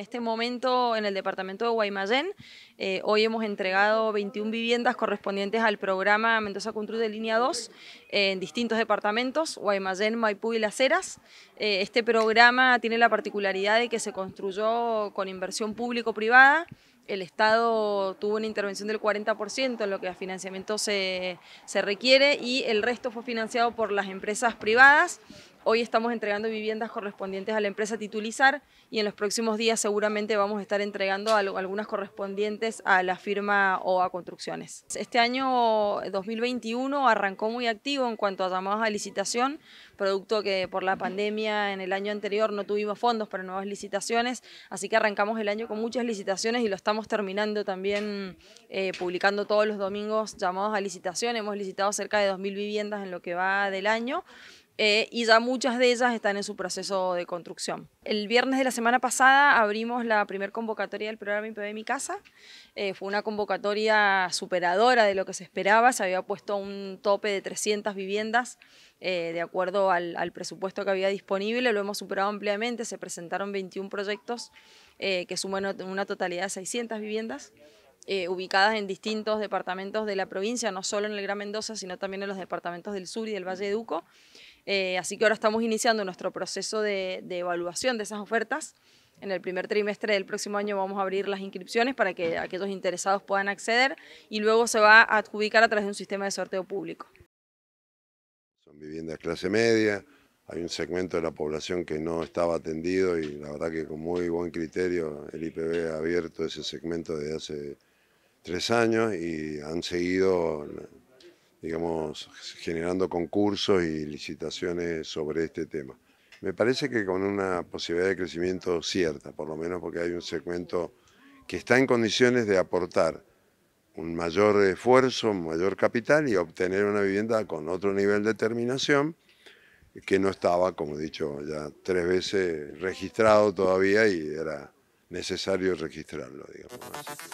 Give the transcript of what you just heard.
en este momento en el departamento de Guaymallén. Eh, hoy hemos entregado 21 viviendas correspondientes al programa Mendoza Control de Línea 2 eh, en distintos departamentos, Guaymallén, Maipú y Las Heras. Eh, este programa tiene la particularidad de que se construyó con inversión público-privada el Estado tuvo una intervención del 40% en lo que a financiamiento se, se, requiere y el resto fue financiado por las empresas privadas. Hoy estamos entregando viviendas correspondientes a la empresa Titulizar y en los próximos días seguramente vamos a estar entregando algunas correspondientes a la firma o a construcciones. Este año 2021 arrancó muy activo en cuanto a llamadas a licitación, producto que por la pandemia en el año anterior no tuvimos fondos para nuevas licitaciones, así que arrancamos el año con muchas licitaciones y lo estamos terminando también eh, publicando todos los domingos llamados a licitación. Hemos licitado cerca de 2.000 viviendas en lo que va del año. Eh, y ya muchas de ellas están en su proceso de construcción. El viernes de la semana pasada abrimos la primer convocatoria del programa IPB Mi Casa. Eh, fue una convocatoria superadora de lo que se esperaba. Se había puesto un tope de 300 viviendas eh, de acuerdo al, al, presupuesto que había disponible. Lo hemos superado ampliamente. Se presentaron 21 proyectos que suman una totalidad de 600 viviendas. Eh, ubicadas en distintos departamentos de la provincia, no solo en el Gran Mendoza, sino también en los departamentos del sur y del Valle de Uco. Eh, así que ahora estamos iniciando nuestro proceso de, de evaluación de esas ofertas. En el primer trimestre del próximo año vamos a abrir las inscripciones para que aquellos interesados puedan acceder y luego se va a adjudicar a través de un sistema de sorteo público. Son viviendas clase media, hay un segmento de la población que no estaba atendido y la verdad que con muy buen criterio el IPB ha abierto ese segmento desde hace tres años y han seguido, digamos, generando concursos y licitaciones sobre este tema. Me parece que con una posibilidad de crecimiento cierta, por lo menos porque hay un segmento que está en condiciones de aportar un mayor esfuerzo, un mayor capital y obtener una vivienda con otro nivel de terminación que no estaba, como he dicho ya tres veces, registrado todavía y era necesario registrarlo, digamos.